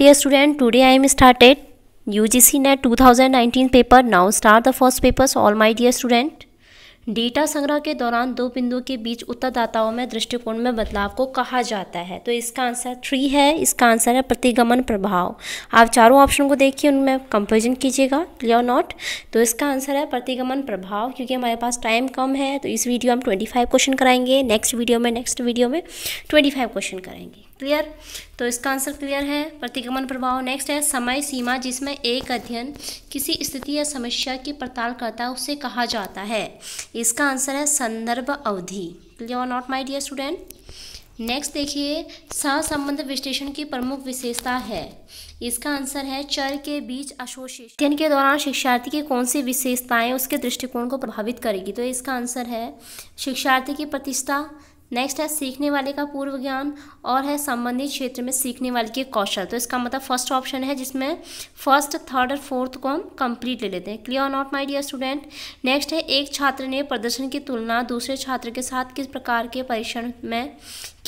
dear student today I am started U G C NET two thousand nineteen paper now start the first papers all my dear student data संग्रह के दौरान दो बिंदुओं के बीच उत्तरदाताओं में दृष्टिकोण में बदलाव को कहा जाता है तो इसका आंसर थ्री है इसका आंसर है प्रतिगमन प्रभाव आप चारों ऑप्शन को देखिए उनमें कंपेरिजन कीजिएगा क्लियर नॉट तो इसका आंसर है प्रतिगमन प्रभाव क्योंकि हमारे पास टाइम कम है तो इस वीडियो हम ट्वेंटी फाइव क्वेश्चन कराएंगे नेक्स्ट वीडियो में नेक्स्ट वीडियो में ट्वेंटी फाइव क्वेश्चन कराएंगे क्लियर तो इसका आंसर क्लियर है प्रतिगमन प्रभाव नेक्स्ट है समय सीमा जिसमें एक अध्ययन किसी स्थिति या समस्या की पड़ताल करता है उसे कहा जाता है इसका आंसर है संदर्भ अवधि clear not my dear student next देखिए सहसंबंध विश्लेषण की प्रमुख विशेषता है इसका आंसर है चर के बीच अशोषित अध्ययन के दौरान शिक्षार्थी की कौन सी विशेषताएं उसके दृष्टिकोण को प्रभावित करेगी तो इसका आंसर है शिक्षार्थी की प्रतिष्ठा नेक्स्ट है सीखने वाले का पूर्व ज्ञान और है संबंधित क्षेत्र में सीखने वाले के कौशल तो इसका मतलब फर्स्ट ऑप्शन है जिसमें फर्स्ट थर्ड और फोर्थ को हम कंप्लीट ले लेते हैं clear not my dear student next है एक छात्र ने प्रदर्शन की तुलना दूसरे छात्र के साथ किस प्रकार के परीक्षण में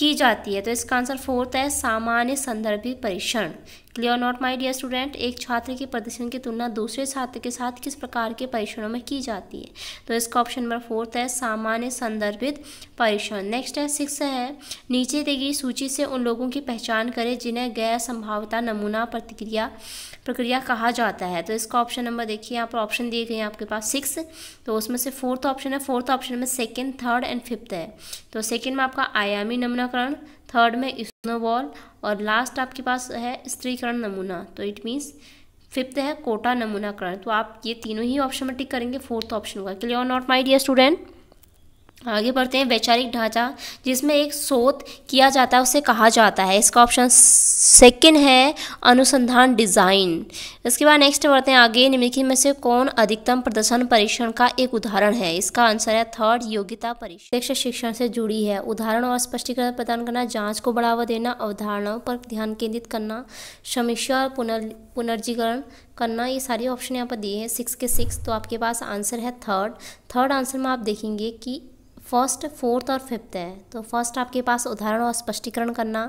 की जाती है तो इसका आंसर फोर्थ है सामान्य संदर्भी परीक्षण clear not my dear student एक छात्र के प्रदर्शन की तुलना दूसरे छात्र के साथ किस प्रकार के परीक्षणों में की जाती है तो इसका ऑप्शन नंबर फोर्थ है सामान्य संदर्भित परीक्षण नेक्स्ट है सिक्स है नीचे दी गई सूची से उन लोगों की पहचान करें जिन्हें गैर संभावता नमूना प्रतिक्रिया प्रक्रिया कहा जाता है तो इसका ऑप्शन नंबर देखिए यहाँ पर ऑप्शन दिए गए हैं आपके पास सिक्स तो उसमें से फोर्थ ऑप्शन है फोर्थ ऑप्शन में सेकेंड थर्ड एंड फिफ्थ है तो सेकेंड में आपका आयामी नमूना निराकरण थर्ड में स्नोबॉल और लास्ट आपके पास है स्त्रीकरण नमूना तो इट मीन्स फिफ्थ है कोटा नमूनाकरण तो आप ये तीनों ही ऑप्शन में टिक करेंगे फोर्थ ऑप्शन होगा clear not my dear student आगे बढ़ते हैं वैचारिक ढांचा जिसमें एक शोध किया जाता है उसे कहा जाता है इसका ऑप्शन सेकंड है अनुसंधान डिज़ाइन इसके बाद नेक्स्ट बढ़ते हैं आगे निम्नलिखित में से कौन अधिकतम प्रदर्शन परीक्षण का एक उदाहरण है इसका आंसर है थर्ड योग्यता परीक्षा शिक्षण से जुड़ी है उदाहरण और स्पष्टीकरण प्रदान करना जाँच को बढ़ावा देना अवधारणाओं पर ध्यान केंद्रित करना समीक्षा और पुनर् पुनर्जीकरण करना ये सारे ऑप्शन यहाँ पर दिए हैं सिक्स के सिक्स तो आपके पास आंसर है थर्ड थर्ड आंसर में आप देखेंगे कि फर्स्ट फोर्थ और फिफ्थ है तो फर्स्ट आपके पास उदाहरण और स्पष्टीकरण करना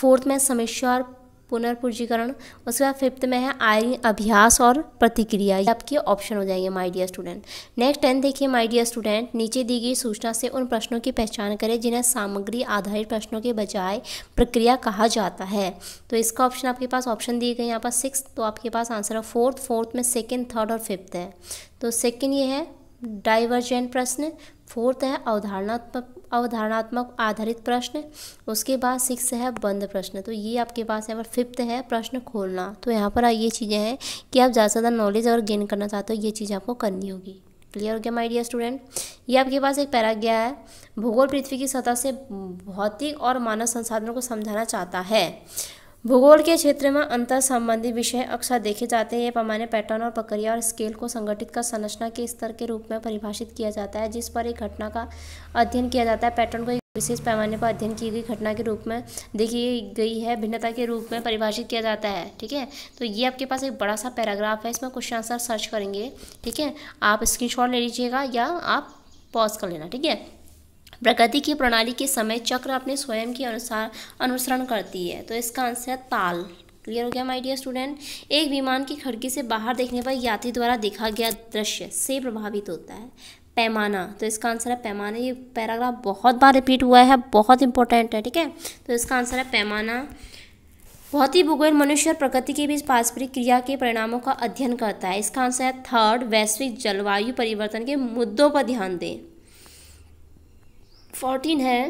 फोर्थ में समीक्षा और पुनर्पूर्जीकरण उसके बाद फिफ्थ में है आयरन अभ्यास और प्रतिक्रिया ये आपके ऑप्शन हो जाएंगे my dear student next ten देखिए माय डियर स्टूडेंट नीचे दी गई सूचना से उन प्रश्नों की पहचान करें जिन्हें सामग्री आधारित प्रश्नों के बजाय प्रक्रिया कहा जाता है तो इसका ऑप्शन आपके पास ऑप्शन दिए गए यहाँ पर सिक्स तो आपके पास आंसर है फोर्थ फोर्थ में सेकेंड थर्ड और फिफ्थ है तो सेकेंड ये है डाइवर्जेंट प्रश्न फोर्थ है अवधारणात्मक अवधारणात्मक आधारित प्रश्न उसके बाद सिक्स है बंद प्रश्न तो ये आपके पास है और फिफ्थ है प्रश्न खोलना तो यहाँ पर ये चीज़ें हैं कि आप ज़्यादा से ज़्यादा नॉलेज अगर गेन करना चाहते हो ये चीज़ आपको करनी होगी क्लियर हो गया माई डियर स्टूडेंट ये आपके पास एक पैरा गया है भूगोल पृथ्वी की सतह से भौतिक और मानव संसाधनों को समझाना चाहता है भूगोल के क्षेत्र में अंतर संबंधी विषय अक्सर देखे जाते हैं ये पैमाने पैटर्न और प्रक्रिया और स्केल को संगठित कर संरचना के स्तर के रूप में परिभाषित किया जाता है जिस पर एक घटना का अध्ययन किया जाता है पैटर्न को एक विशेष पैमाने पर अध्ययन की गई घटना के रूप में देखी गई है भिन्नता के रूप में परिभाषित किया जाता है ठीक है तो ये आपके पास एक बड़ा सा पैराग्राफ है इसमें क्वेश्चन आंसर सर्च करेंगे ठीक है आप स्क्रीन ले लीजिएगा या आप पॉज कर लेना ठीक है प्रकृति की प्रणाली के समय चक्र अपने स्वयं के अनुसार अनुसरण करती है तो इसका आंसर है ताल क्लियर हो गया माय डियर स्टूडेंट एक विमान की खिड़की से बाहर देखने पर यात्री द्वारा देखा गया दृश्य से प्रभावित होता है पैमाना तो इसका आंसर है पैमाना ये पैराग्राफ बहुत बार रिपीट हुआ है बहुत इंपॉर्टेंट है ठीक है तो इसका आंसर है पैमाना बहुत ही भूगोल मनुष्य और प्रकृति के बीच पारस्परिक क्रिया के परिणामों का अध्ययन करता है इसका आंसर है थर्ड वैश्विक जलवायु परिवर्तन के मुद्दों पर ध्यान दें फोर्टीन है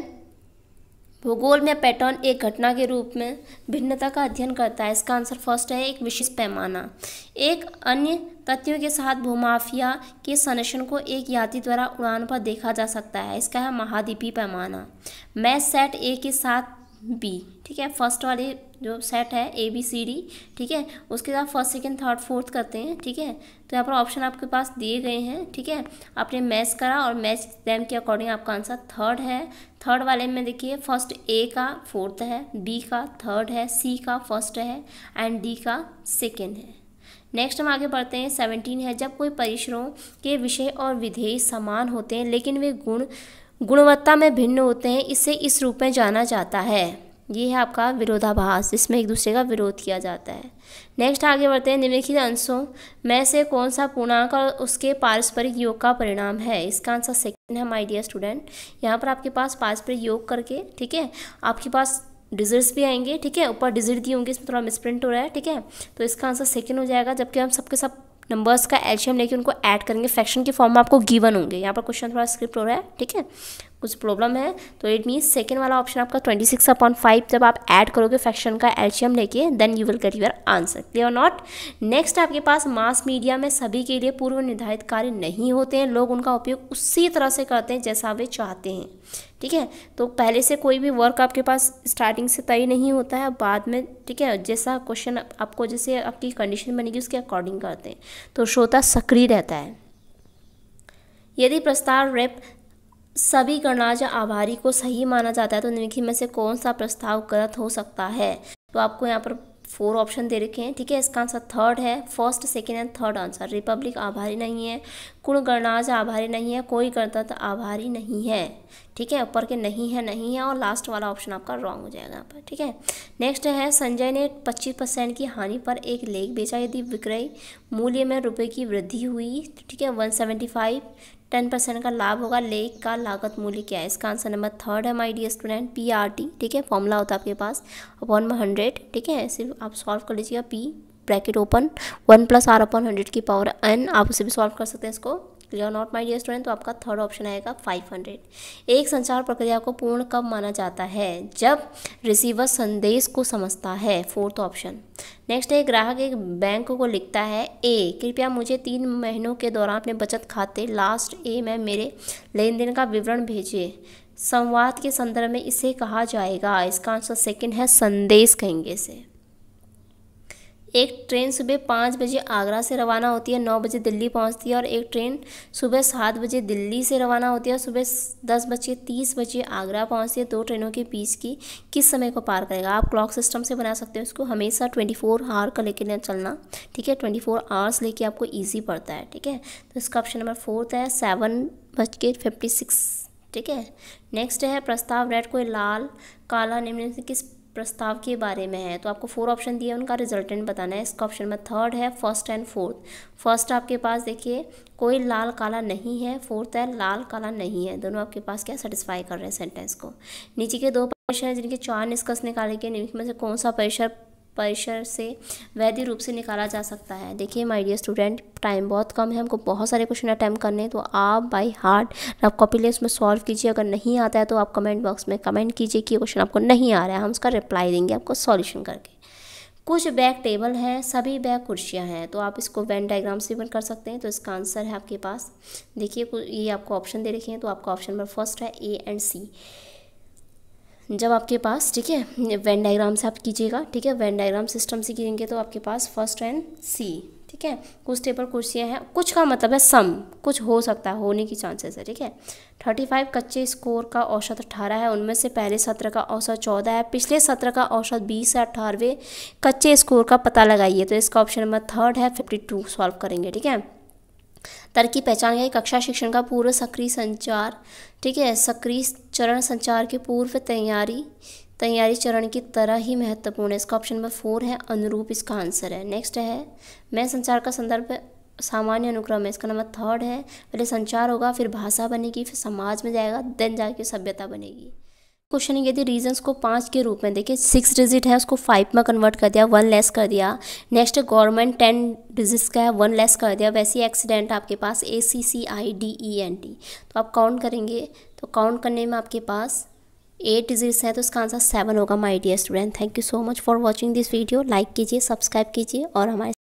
भूगोल में पैटर्न एक घटना के रूप में भिन्नता का अध्ययन करता है इसका आंसर फर्स्ट है एक विशेष पैमाना एक अन्य तथ्यों के साथ भूमाफिया के संरक्षण को एक यात्री द्वारा उड़ान पर देखा जा सकता है इसका है महाद्वीपीय पैमाना मैं सेट ए के साथ बी ठीक है फर्स्ट वाले जो सेट है ए बी सी डी ठीक है उसके बाद फर्स्ट सेकेंड थर्ड फोर्थ करते हैं ठीक है तो यहाँ पर ऑप्शन आपके पास दिए गए हैं ठीक है आपने मैच करा और मैच दैम के अकॉर्डिंग आपका आंसर थर्ड है थर्ड वाले में देखिए फर्स्ट ए का फोर्थ है बी का थर्ड है सी का फर्स्ट है एंड डी का सेकेंड है नेक्स्ट हम आगे बढ़ते हैं सेवनटीन है जब कोई परिसरों के विषय और विधेय समान होते हैं लेकिन वे गुण गुणवत्ता में भिन्न होते हैं इसे इस रूप में जाना जाता है ये है आपका विरोधाभास जिसमें एक दूसरे का विरोध किया जाता है नेक्स्ट आगे बढ़ते हैं निम्नलिखित अंशों में से कौन सा पूर्णांक और उसके पारस्परिक योग का परिणाम है इसका आंसर सेकेंड है माय डियर स्टूडेंट यहाँ पर आपके पास पारस्परिक योग करके ठीक है आपके पास डिजिट्स भी आएंगे ठीक है ऊपर डिजिट दिए होंगे इसमें थोड़ा मिसप्रिंट हो रहा है ठीक है तो इसका आंसर सेकेंड हो जाएगा जबकि हम सबके सब नंबर्स का एल्शियम लेके उनको ऐड करेंगे फ्रैक्शन के फॉर्म में आपको गिवन होंगे यहाँ पर क्वेश्चन थोड़ा स्क्रिप्ट हो रहा है ठीक है कुछ प्रॉब्लम है तो इट मीन्स सेकेंड वाला ऑप्शन आपका ट्वेंटी सिक्स अपॉइंट फाइव जब आप ऐड करोगे फैक्शन का एल्शियम लेके then you will get your answer clear not next आपके पास मास मीडिया में सभी के लिए पूर्व निर्धारित कार्य नहीं होते हैं लोग उनका उपयोग उसी तरह से करते हैं जैसा वे चाहते हैं ठीक है तो पहले से कोई भी वर्क आपके पास स्टार्टिंग से तय नहीं होता है बाद में ठीक है जैसा क्वेश्चन आपको जैसे आपकी कंडीशन बनेगी उसके अकॉर्डिंग करते हैं तो श्रोता सक्रिय रहता है यदि प्रस्ताव रेप सभी गणराज आभारी को सही माना जाता है तो निम्नलिखित में से कौन सा प्रस्ताव गलत हो सकता है तो आपको यहाँ पर फोर ऑप्शन दे रखे हैं ठीक है इसका आंसर थर्ड है first second and third answer republic आभारी नहीं है कुल गणराज आभारी नहीं है कोई गणतंत्र आभारी नहीं है ठीक है ऊपर के नहीं है नहीं है और लास्ट वाला ऑप्शन आपका रॉन्ग हो जाएगा यहाँ पर ठीक है नेक्स्ट है संजय ने 25 परसेंट की हानि पर एक लेख बेचा यदि विक्रय मूल्य में रुपए की वृद्धि हुई ठीक है 175 टेन परसेंट का लाभ होगा लेख का लागत मूल्य क्या है इसका आंसर नंबर थर्ड है my dear student P R T ठीक है फॉर्मूला होता है आपके पास अपॉन में हंड्रेड ठीक है सिर्फ आप सॉल्व कर लीजिएगा P bracket open one plus R upon hundred की पावर एन आप उसे भी सॉल्व कर सकते हैं इसको clear not my dear student तो आपका थर्ड ऑप्शन आएगा हंड्रेड एक संचार प्रक्रिया को पूर्ण कब माना जाता है जब रिसीवर संदेश को समझता है फोर्थ ऑप्शन नेक्स्ट है ग्राहक एक बैंक को लिखता है ए कृपया मुझे तीन महीनों के दौरान अपने बचत खाते लास्ट ए में मेरे लेन देन का विवरण भेजिए संवाद के संदर्भ में इसे कहा जाएगा इसका आंसर सेकंड है संदेश कहेंगे से एक ट्रेन सुबह पाँच बजे आगरा से रवाना होती है नौ बजे दिल्ली पहुंचती है और एक ट्रेन सुबह सात बजे दिल्ली से रवाना होती है और सुबह दस बजे तीस बजे आगरा पहुंचती है दो ट्रेनों के बीच की किस समय को पार करेगा आप क्लॉक सिस्टम से बना सकते हो उसको हमेशा ट्वेंटी फोर आवर का लेकर चलना ठीक है ट्वेंटी फोर आवर्स लेके आपको ईजी पड़ता है ठीक है तो इसका ऑप्शन नंबर फोर्थ है सेवन बज के फिफ्टी सिक्स ठीक है नेक्स्ट है प्रस्ताव रेड कोई लाल काला निम्न किस प्रस्ताव के बारे में है तो आपको फोर ऑप्शन दिए उनका रिजल्टेंट बताना है इसका ऑप्शन में थर्ड है फर्स्ट एंड फोर्थ फर्स्ट आपके पास देखिए कोई लाल काला नहीं है फोर्थ है लाल काला नहीं है दोनों आपके पास क्या सेटिस्फाई कर रहे हैं सेंटेंस को नीचे के दो परिसर है जिनके चार निष्कर्ष निकाले गए निम्न में से कौन सा परिसर परिसर से वैध रूप से निकाला जा सकता है देखिए माय डियर स्टूडेंट टाइम बहुत कम है हमको बहुत सारे क्वेश्चन अटैम्प्ट करने हैं तो आप बाय हार्ट आप कॉपी ले उसमें सॉल्व कीजिए अगर नहीं आता है तो आप कमेंट बॉक्स में कमेंट कीजिए कि क्वेश्चन आपको नहीं आ रहा है हम उसका रिप्लाई देंगे आपको सॉल्यूशन करके कुछ बैग टेबल हैं सभी बैग कुर्सियाँ हैं तो आप इसको वेन डायग्राम से बन कर सकते हैं तो इसका आंसर है आपके पास देखिए ये आपको ऑप्शन दे रखे हैं तो आपका ऑप्शन नंबर फर्स्ट है ए एंड सी जब आपके पास ठीक है वेन डायग्राम से आप कीजिएगा ठीक है वेन डायग्राम सिस्टम से कीजिएंगे तो आपके पास फर्स्ट एंड सी ठीक है कुछ टेबल कुर्सियाँ हैं कुछ का मतलब है सम कुछ हो सकता है होने की चांसेस है ठीक है थर्टी फाइव कच्चे स्कोर का औसत अठारह है उनमें से पहले सत्र का औसत चौदह है पिछले सत्र का औसत बीस है अठारहवें कच्चे स्कोर का पता लगाइए तो इसका ऑप्शन नंबर थर्ड है फिफ्टी टू सॉल्व करेंगे ठीक है तर्क की पहचान है कक्षा शिक्षण का पूर्व सक्रिय संचार ठीक है सक्रिय चरण संचार के पूर्व तैयारी तैयारी चरण की तरह ही महत्वपूर्ण है इसका ऑप्शन नंबर फोर है अनुरूप इसका आंसर है नेक्स्ट है मैं संचार का संदर्भ सामान्य अनुक्रम है इसका नंबर थर्ड है पहले संचार होगा फिर भाषा बनेगी फिर समाज में जाएगा देन जाके सभ्यता बनेगी क्वेश्चन यदि रीजंस को पाँच के रूप में देखिए सिक्स डिजिट है उसको फाइव में कन्वर्ट कर दिया वन लेस कर दिया नेक्स्ट गवर्नमेंट टेन डिजिट्स का है वन लेस कर दिया वैसे एक्सीडेंट आपके पास A C C I D E N T तो आप काउंट करेंगे तो काउंट करने में आपके पास एट डिजिट्स हैं तो इसका आंसर सेवन होगा my dear student thank you so much for watching this video like कीजिए सब्सक्राइब कीजिए और हमारे